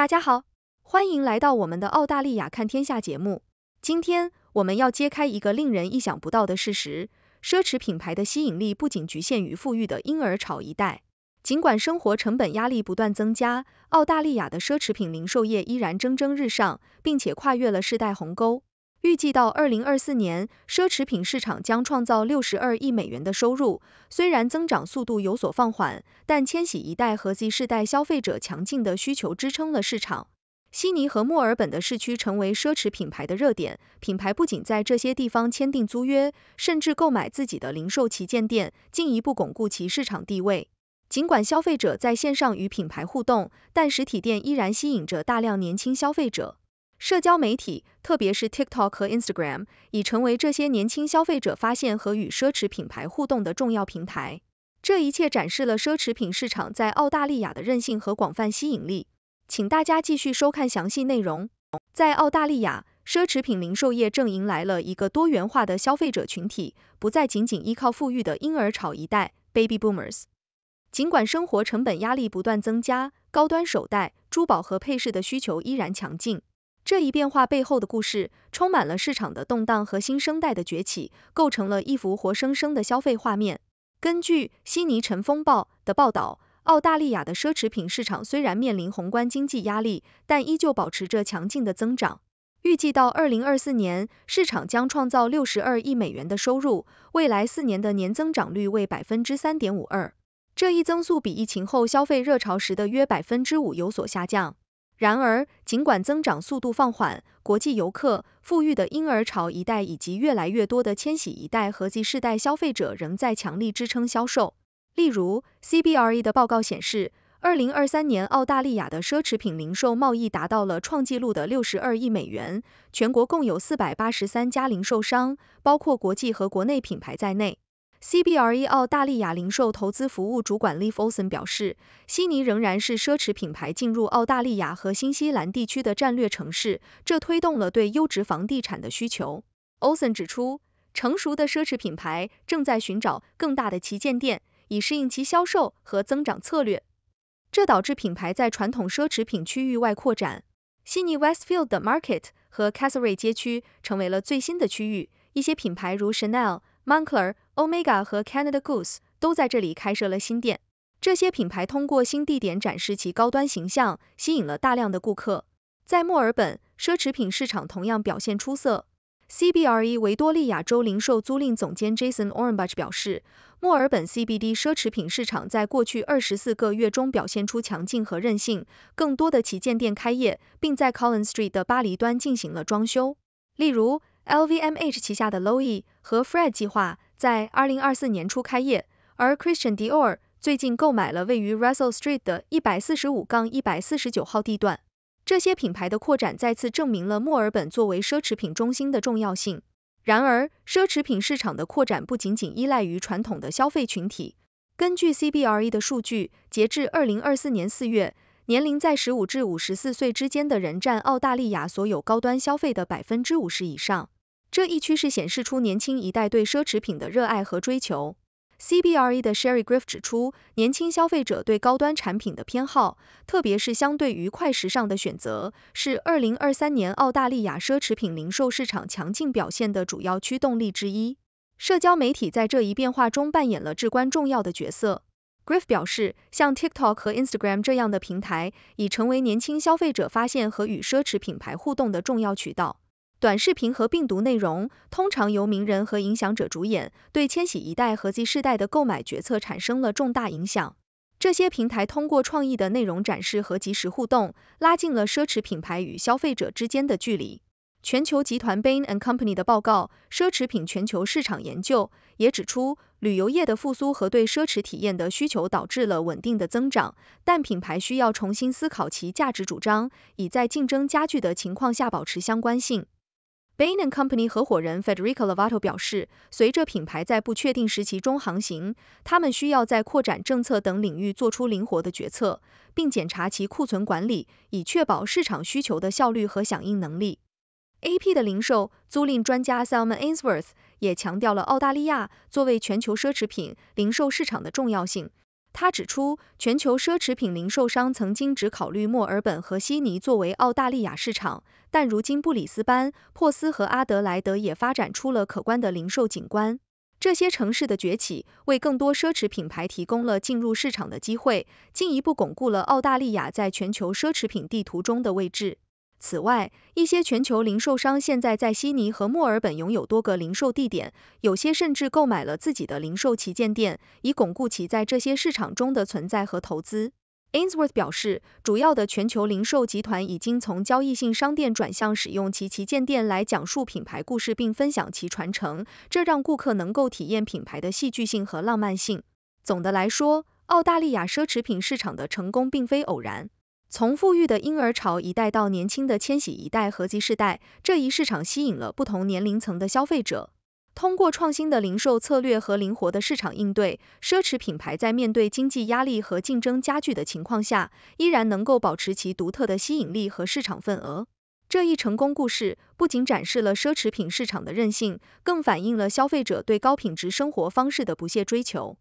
大家好，欢迎来到我们的澳大利亚看天下节目。今天我们要揭开一个令人意想不到的事实：奢侈品牌的吸引力不仅局限于富裕的婴儿潮一代。尽管生活成本压力不断增加，澳大利亚的奢侈品零售业依然蒸蒸日上，并且跨越了世代鸿沟。预计到二零二四年，奢侈品市场将创造六十二亿美元的收入。虽然增长速度有所放缓，但千禧一代和 Z 世代消费者强劲的需求支撑了市场。悉尼和墨尔本的市区成为奢侈品牌的热点，品牌不仅在这些地方签订租约，甚至购买自己的零售旗舰店，进一步巩固其市场地位。尽管消费者在线上与品牌互动，但实体店依然吸引着大量年轻消费者。社交媒体，特别是 TikTok 和 Instagram，已成为这些年轻消费者发现和与奢侈品牌互动的重要平台。这一切展示了奢侈品市场在澳大利亚的韧性和广泛吸引力。请大家继续收看详细内容。在澳大利亚，奢侈品零售业正迎来了一个多元化的消费者群体，不再仅仅依靠富裕的婴儿潮一代 （Baby Boomers）。尽管生活成本压力不断增加，高端手袋、珠宝和配饰的需求依然强劲。这一变化背后的故事，充满了市场的动荡和新生代的崛起，构成了一幅活生生的消费画面。根据悉尼晨风报的报道，澳大利亚的奢侈品市场虽然面临宏观经济压力，但依旧保持着强劲的增长。预计到二零二四年，市场将创造六十二亿美元的收入，未来四年的年增长率为百分之三点五二。这一增速比疫情后消费热潮时的约百分之五有所下降。然而，尽管增长速度放缓，国际游客、富裕的婴儿潮一代以及越来越多的千禧一代和计世代消费者仍在强力支撑销售。例如，CBRE 的报告显示，二零二三年澳大利亚的奢侈品零售贸易达到了创纪录的六十二亿美元，全国共有四百八十三家零售商，包括国际和国内品牌在内。C B R E 澳大利亚零售投资服务主管 l i f Olsen 表示，悉尼仍然是奢侈品牌进入澳大利亚和新西兰地区的战略城市，这推动了对优质房地产的需求。Olsen 指出，成熟的奢侈品牌正在寻找更大的旗舰店，以适应其销售和增长策略，这导致品牌在传统奢侈品区域外扩展。悉尼 Westfield Market 和 Cathay 街区成为了最新的区域，一些品牌如 Chanel、Moncler。Omega 和 Canada Goose 都在这里开设了新店，这些品牌通过新地点展示其高端形象，吸引了大量的顾客。在墨尔本，奢侈品市场同样表现出色。CBRE 维多利亚州零售租赁总监 Jason o r n b h 表示，墨尔本 CBD 奢侈品市场在过去二十四个月中表现出强劲和韧性，更多的旗舰店开业，并在 Colin Street 的巴黎端进行了装修。例如，LVMH 旗下的 Loewe 和 Fred 计划。在二零二四年初开业，而 Christian Dior 最近购买了位于 Russell Street 的一百四十五杠一百四十九号地段。这些品牌的扩展再次证明了墨尔本作为奢侈品中心的重要性。然而，奢侈品市场的扩展不仅仅依赖于传统的消费群体。根据 CBRE 的数据，截至二零二四年四月，年龄在十五至五十四岁之间的人占澳大利亚所有高端消费的百分之五十以上。这一趋势显示出年轻一代对奢侈品的热爱和追求。CBRE 的 Sherry g r i f f 指出，年轻消费者对高端产品的偏好，特别是相对于快时尚的选择，是2023年澳大利亚奢侈品零售市场强劲表现的主要驱动力之一。社交媒体在这一变化中扮演了至关重要的角色。g r i f f 表示，像 TikTok 和 Instagram 这样的平台已成为年轻消费者发现和与奢侈品牌互动的重要渠道。短视频和病毒内容通常由名人和影响者主演，对千禧一代和 Z 世代的购买决策产生了重大影响。这些平台通过创意的内容展示和即时互动，拉近了奢侈品牌与消费者之间的距离。全球集团 Bain Company 的报告《奢侈品全球市场研究》也指出，旅游业的复苏和对奢侈体验的需求导致了稳定的增长，但品牌需要重新思考其价值主张，以在竞争加剧的情况下保持相关性。Bain Company 合伙人 Federico Lovato 表示，随着品牌在不确定时期中航行，他们需要在扩展政策等领域做出灵活的决策，并检查其库存管理，以确保市场需求的效率和响应能力。AP 的零售租赁专家 s l m a n i n s w o r t h 也强调了澳大利亚作为全球奢侈品零售市场的重要性。他指出，全球奢侈品零售商曾经只考虑墨尔本和悉尼作为澳大利亚市场，但如今布里斯班、珀斯和阿德莱德也发展出了可观的零售景观。这些城市的崛起，为更多奢侈品牌提供了进入市场的机会，进一步巩固了澳大利亚在全球奢侈品地图中的位置。此外，一些全球零售商现在在悉尼和墨尔本拥有多个零售地点，有些甚至购买了自己的零售旗舰店，以巩固其在这些市场中的存在和投资。Answorth i 表示，主要的全球零售集团已经从交易性商店转向使用其旗舰店来讲述品牌故事并分享其传承，这让顾客能够体验品牌的戏剧性和浪漫性。总的来说，澳大利亚奢侈品市场的成功并非偶然。从富裕的婴儿潮一代到年轻的千禧一代和 Z 世代，这一市场吸引了不同年龄层的消费者。通过创新的零售策略和灵活的市场应对，奢侈品牌在面对经济压力和竞争加剧的情况下，依然能够保持其独特的吸引力和市场份额。这一成功故事不仅展示了奢侈品市场的韧性，更反映了消费者对高品质生活方式的不懈追求。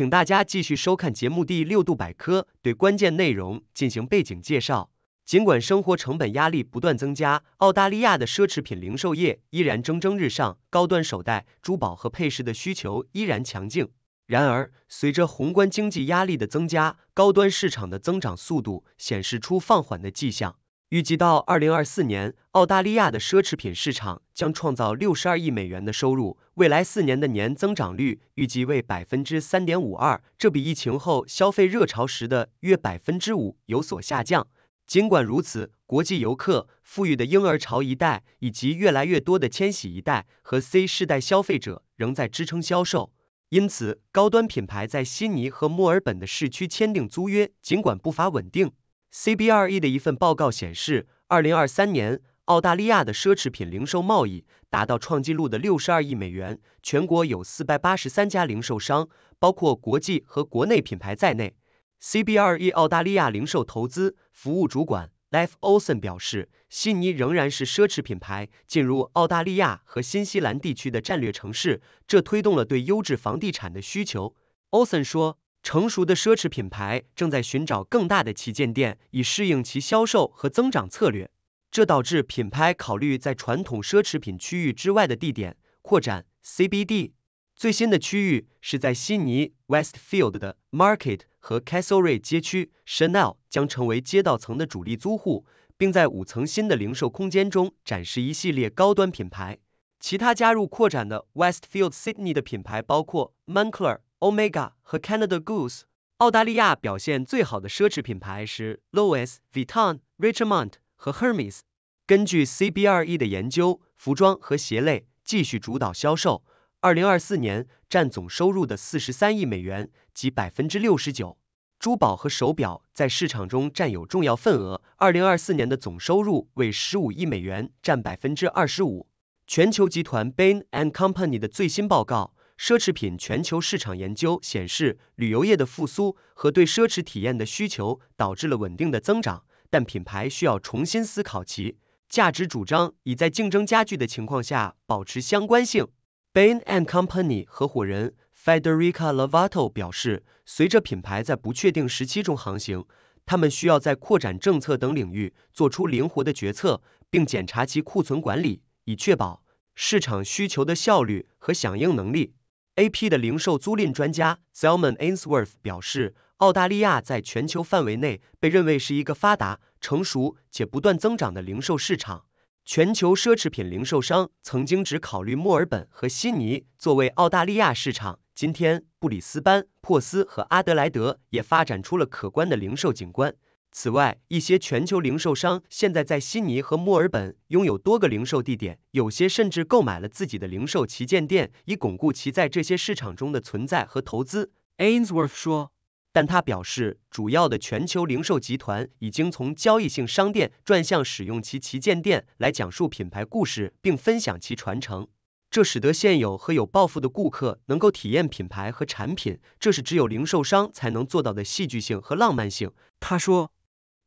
请大家继续收看节目第六度百科，对关键内容进行背景介绍。尽管生活成本压力不断增加，澳大利亚的奢侈品零售业依然蒸蒸日上，高端手袋、珠宝和配饰的需求依然强劲。然而，随着宏观经济压力的增加，高端市场的增长速度显示出放缓的迹象。预计到二零二四年，澳大利亚的奢侈品市场将创造六十二亿美元的收入。未来四年的年增长率预计为百分之三点五二，这比疫情后消费热潮时的约百分之五有所下降。尽管如此，国际游客、富裕的婴儿潮一代以及越来越多的千禧一代和 C 世代消费者仍在支撑销售。因此，高端品牌在悉尼和墨尔本的市区签订租约，尽管步伐稳定。c b r e 的一份报告显示，二零二三年澳大利亚的奢侈品零售贸易达到创纪录的六十二亿美元。全国有四百八十三家零售商，包括国际和国内品牌在内。c b r e 澳大利亚零售投资服务主管 Lif o l s e n 表示，悉尼仍然是奢侈品牌进入澳大利亚和新西兰地区的战略城市，这推动了对优质房地产的需求。o l s e n 说。成熟的奢侈品牌正在寻找更大的旗舰店，以适应其销售和增长策略。这导致品牌考虑在传统奢侈品区域之外的地点扩展 CBD。最新的区域是在悉尼 Westfield 的 Market 和 Castle s r e y 街区，Chanel 将成为街道层的主力租户，并在五层新的零售空间中展示一系列高端品牌。其他加入扩展的 Westfield Sydney 的品牌包括 m a n c l e r Omega 和 Canada Goose，澳大利亚表现最好的奢侈品牌是 Louis Vuitton、Richemont 和 Hermes。根据 C B R E 的研究，服装和鞋类继续主导销售，二零二四年占总收入的四十三亿美元及百分之六十九。珠宝和手表在市场中占有重要份额，二零二四年的总收入为十五亿美元，占百分之二十五。全球集团 Bain and Company 的最新报告。奢侈品全球市场研究显示，旅游业的复苏和对奢侈体验的需求导致了稳定的增长，但品牌需要重新思考其价值主张，以在竞争加剧的情况下保持相关性。Bain Company 合伙人 Federica Lovato 表示，随着品牌在不确定时期中航行，他们需要在扩展政策等领域做出灵活的决策，并检查其库存管理，以确保市场需求的效率和响应能力。A.P. 的零售租赁专家 Zelman a i n s w o r t h 表示，澳大利亚在全球范围内被认为是一个发达、成熟且不断增长的零售市场。全球奢侈品零售商曾经只考虑墨尔本和悉尼作为澳大利亚市场，今天布里斯班、珀斯和阿德莱德也发展出了可观的零售景观。此外，一些全球零售商现在在悉尼和墨尔本拥有多个零售地点，有些甚至购买了自己的零售旗舰店，以巩固其在这些市场中的存在和投资。Ainsworth 说，但他表示，主要的全球零售集团已经从交易性商店转向使用其旗舰店来讲述品牌故事并分享其传承，这使得现有和有抱负的顾客能够体验品牌和产品，这是只有零售商才能做到的戏剧性和浪漫性。他说。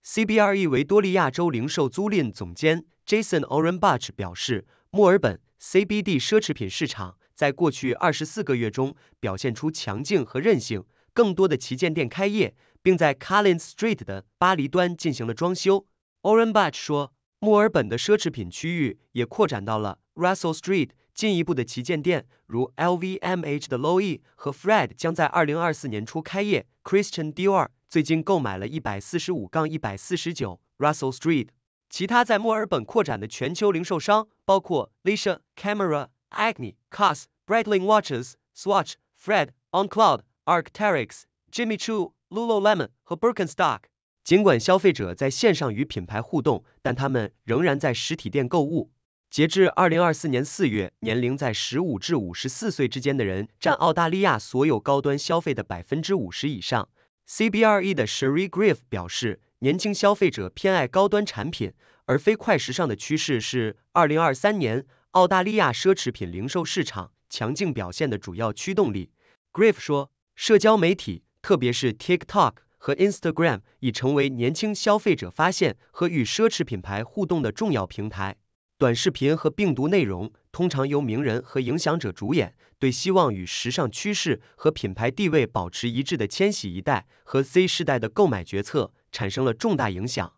CBRE 维多利亚州零售租赁总监 Jason Orenbach 表示，墨尔本 CBD 奢侈品市场在过去二十四个月中表现出强劲和韧性，更多的旗舰店开业，并在 Collins Street 的巴黎端进行了装修。Orenbach 说，墨尔本的奢侈品区域也扩展到了 Russell Street，进一步的旗舰店如 LVMH 的 Loewe 和 Fred 将在二零二四年初开业。Christian Dior。最近购买了145-149 Russell Street。其他在墨尔本扩展的全球零售商包括 Lish a Camera、a g n e c o s Breitling Watches、Swatch、Fred、On Cloud、Arcteryx、Jimmy Choo、Lululemon 和 Birkenstock。尽管消费者在线上与品牌互动，但他们仍然在实体店购物。截至2024年4月，年龄在15至54岁之间的人占澳大利亚所有高端消费的百分之五十以上。CBRE 的 s h e r r y Grif f 表示，年轻消费者偏爱高端产品而非快时尚的趋势是2023年澳大利亚奢侈品零售市场强劲表现的主要驱动力。Grif f 说，社交媒体，特别是 TikTok 和 Instagram，已成为年轻消费者发现和与奢侈品牌互动的重要平台。短视频和病毒内容通常由名人和影响者主演，对希望与时尚趋势和品牌地位保持一致的千禧一代和 Z 世代的购买决策产生了重大影响。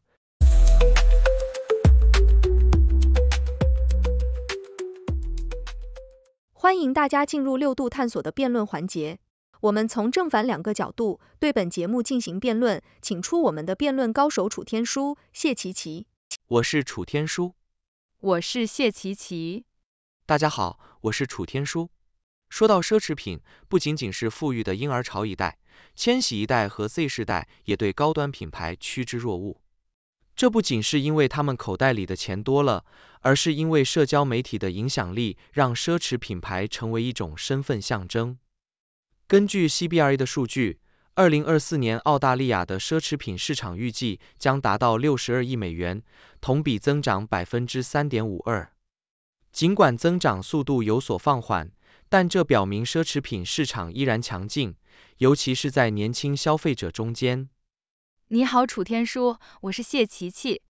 欢迎大家进入六度探索的辩论环节，我们从正反两个角度对本节目进行辩论，请出我们的辩论高手楚天舒、谢琪琪。我是楚天舒。我是谢琪琪。大家好，我是楚天舒。说到奢侈品，不仅仅是富裕的婴儿潮一代、千禧一代和 Z 世代也对高端品牌趋之若鹜。这不仅是因为他们口袋里的钱多了，而是因为社交媒体的影响力让奢侈品牌成为一种身份象征。根据 c b r e 的数据。二零二四年澳大利亚的奢侈品市场预计将达到六十二亿美元，同比增长百分之三点五二。尽管增长速度有所放缓，但这表明奢侈品市场依然强劲，尤其是在年轻消费者中间。你好，楚天舒，我是谢琪琪。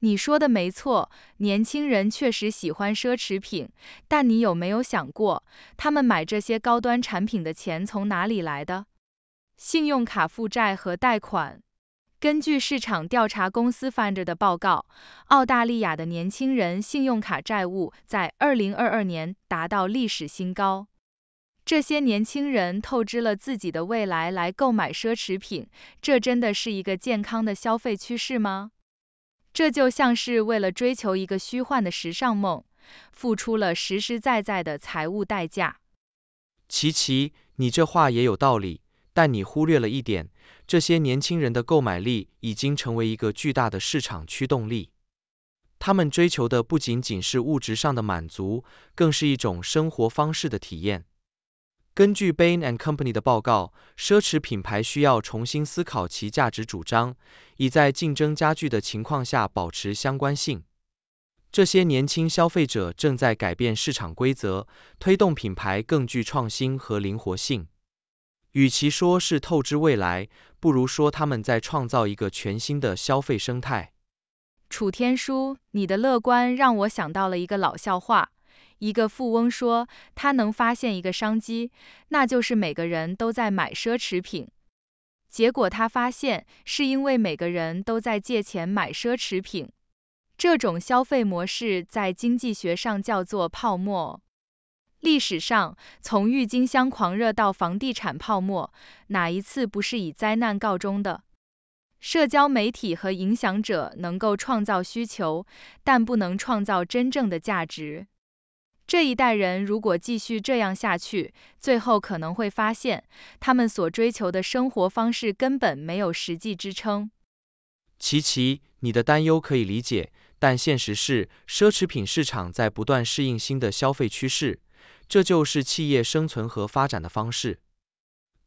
你说的没错，年轻人确实喜欢奢侈品，但你有没有想过，他们买这些高端产品的钱从哪里来的？信用卡负债和贷款。根据市场调查公司 Finder 的报告，澳大利亚的年轻人信用卡债务在2022年达到历史新高。这些年轻人透支了自己的未来来购买奢侈品，这真的是一个健康的消费趋势吗？这就像是为了追求一个虚幻的时尚梦，付出了实实在在的财务代价。琪琪，你这话也有道理。但你忽略了一点，这些年轻人的购买力已经成为一个巨大的市场驱动力。他们追求的不仅仅是物质上的满足，更是一种生活方式的体验。根据 Bain Company 的报告，奢侈品牌需要重新思考其价值主张，以在竞争加剧的情况下保持相关性。这些年轻消费者正在改变市场规则，推动品牌更具创新和灵活性。与其说是透支未来，不如说他们在创造一个全新的消费生态。楚天舒，你的乐观让我想到了一个老笑话。一个富翁说，他能发现一个商机，那就是每个人都在买奢侈品。结果他发现，是因为每个人都在借钱买奢侈品。这种消费模式在经济学上叫做泡沫。历史上，从郁金香狂热到房地产泡沫，哪一次不是以灾难告终的？社交媒体和影响者能够创造需求，但不能创造真正的价值。这一代人如果继续这样下去，最后可能会发现，他们所追求的生活方式根本没有实际支撑。琪琪，你的担忧可以理解，但现实是，奢侈品市场在不断适应新的消费趋势。这就是企业生存和发展的方式。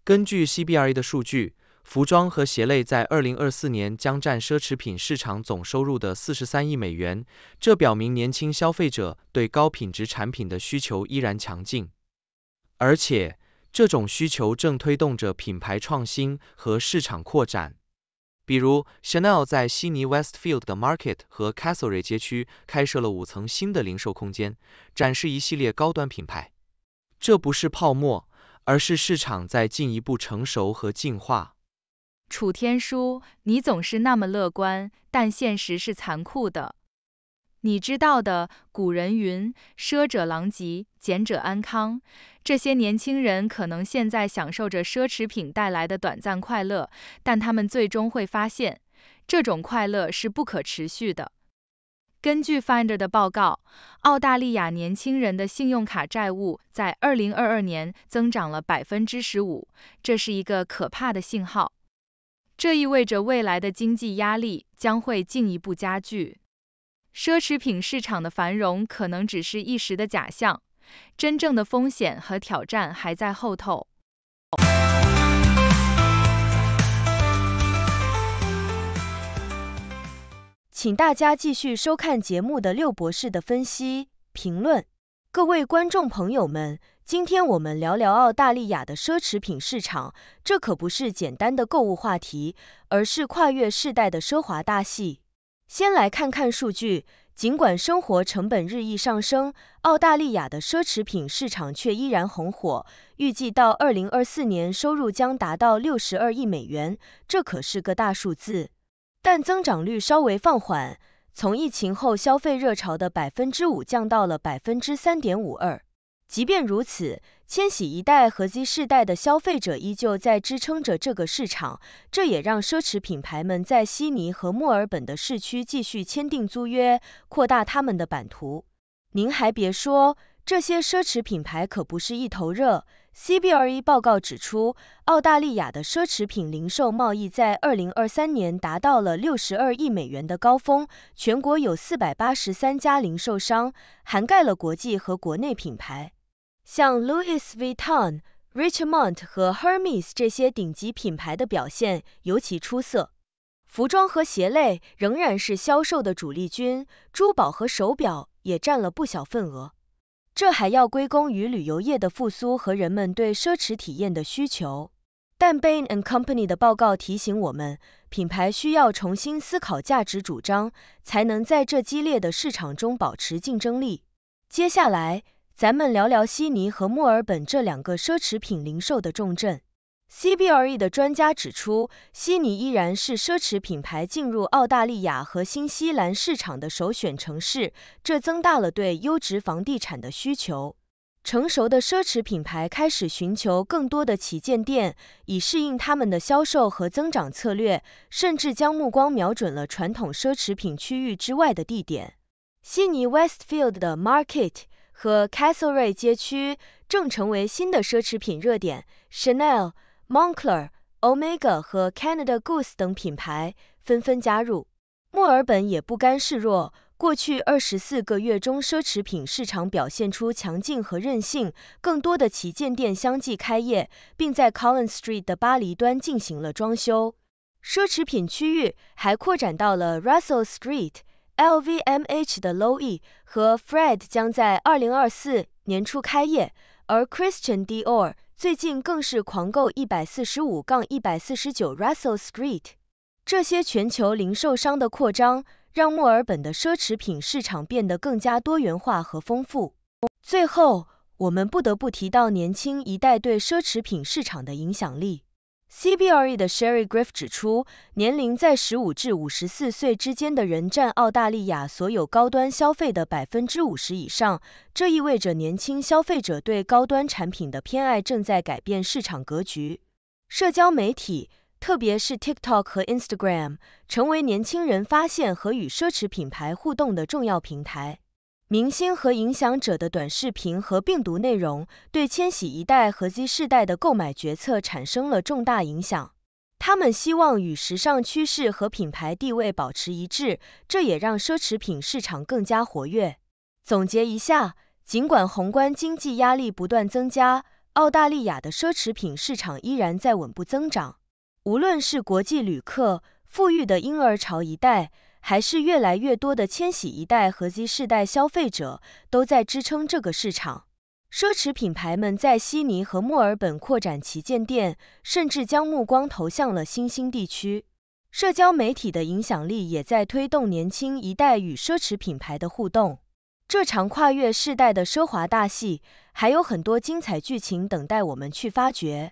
根据 CBA r 的数据，服装和鞋类在二零二四年将占奢侈品市场总收入的四十三亿美元，这表明年轻消费者对高品质产品的需求依然强劲，而且这种需求正推动着品牌创新和市场扩展。比如，Chanel 在悉尼 Westfield 的 Market 和 Casualry 街区开设了五层新的零售空间，展示一系列高端品牌。这不是泡沫，而是市场在进一步成熟和进化。楚天舒，你总是那么乐观，但现实是残酷的。你知道的，古人云，奢者狼藉，俭者安康。这些年轻人可能现在享受着奢侈品带来的短暂快乐，但他们最终会发现，这种快乐是不可持续的。根据 Finder 的报告，澳大利亚年轻人的信用卡债务在2022年增长了15%，这是一个可怕的信号。这意味着未来的经济压力将会进一步加剧。奢侈品市场的繁荣可能只是一时的假象，真正的风险和挑战还在后头。请大家继续收看节目的六博士的分析评论。各位观众朋友们，今天我们聊聊澳大利亚的奢侈品市场，这可不是简单的购物话题，而是跨越世代的奢华大戏。先来看看数据，尽管生活成本日益上升，澳大利亚的奢侈品市场却依然红火，预计到2024年收入将达到62亿美元，这可是个大数字。但增长率稍微放缓，从疫情后消费热潮的百分之五降到了百分之三点五二。即便如此，千禧一代和 Z 世代的消费者依旧在支撑着这个市场，这也让奢侈品牌们在悉尼和墨尔本的市区继续签订租约，扩大他们的版图。您还别说，这些奢侈品牌可不是一头热。CBRE 报告指出，澳大利亚的奢侈品零售贸易在2023年达到了62亿美元的高峰。全国有483家零售商，涵盖了国际和国内品牌，像 Louis Vuitton、Richmond 和 h e r m e s 这些顶级品牌的表现尤其出色。服装和鞋类仍然是销售的主力军，珠宝和手表也占了不小份额。这还要归功于旅游业的复苏和人们对奢侈体验的需求。但 Bain Company 的报告提醒我们，品牌需要重新思考价值主张，才能在这激烈的市场中保持竞争力。接下来，咱们聊聊悉尼和墨尔本这两个奢侈品零售的重镇。CBRE 的专家指出，悉尼依然是奢侈品牌进入澳大利亚和新西兰市场的首选城市，这增大了对优质房地产的需求。成熟的奢侈品牌开始寻求更多的旗舰店，以适应他们的销售和增长策略，甚至将目光瞄准了传统奢侈品区域之外的地点。悉尼 Westfield 的 Market 和 Castle r a 街区正成为新的奢侈品热点，Chanel。Moncler、Omega 和 Canada Goose 等品牌纷纷加入，墨尔本也不甘示弱。过去二十四个月中，奢侈品市场表现出强劲和韧性，更多的旗舰店相继开业，并在 Collins Street 的巴黎端进行了装修。奢侈品区域还扩展到了 Russell Street，LVMH 的 l o w e 和 Fred 将在二零二四年初开业，而 Christian Dior。最近更是狂购145-149 Russell Street。这些全球零售商的扩张，让墨尔本的奢侈品市场变得更加多元化和丰富。最后，我们不得不提到年轻一代对奢侈品市场的影响力。CBRE 的 Sherry Grif f 指出，年龄在15至54岁之间的人占澳大利亚所有高端消费的50%以上，这意味着年轻消费者对高端产品的偏爱正在改变市场格局。社交媒体，特别是 TikTok 和 Instagram，成为年轻人发现和与奢侈品牌互动的重要平台。明星和影响者的短视频和病毒内容对千禧一代和 Z 世代的购买决策产生了重大影响。他们希望与时尚趋势和品牌地位保持一致，这也让奢侈品市场更加活跃。总结一下，尽管宏观经济压力不断增加，澳大利亚的奢侈品市场依然在稳步增长。无论是国际旅客、富裕的婴儿潮一代。还是越来越多的千禧一代和 Z 世代消费者都在支撑这个市场。奢侈品牌们在悉尼和墨尔本扩展旗舰店，甚至将目光投向了新兴地区。社交媒体的影响力也在推动年轻一代与奢侈品牌的互动。这场跨越世代的奢华大戏，还有很多精彩剧情等待我们去发掘。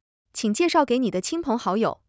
请介绍给你的亲朋好友。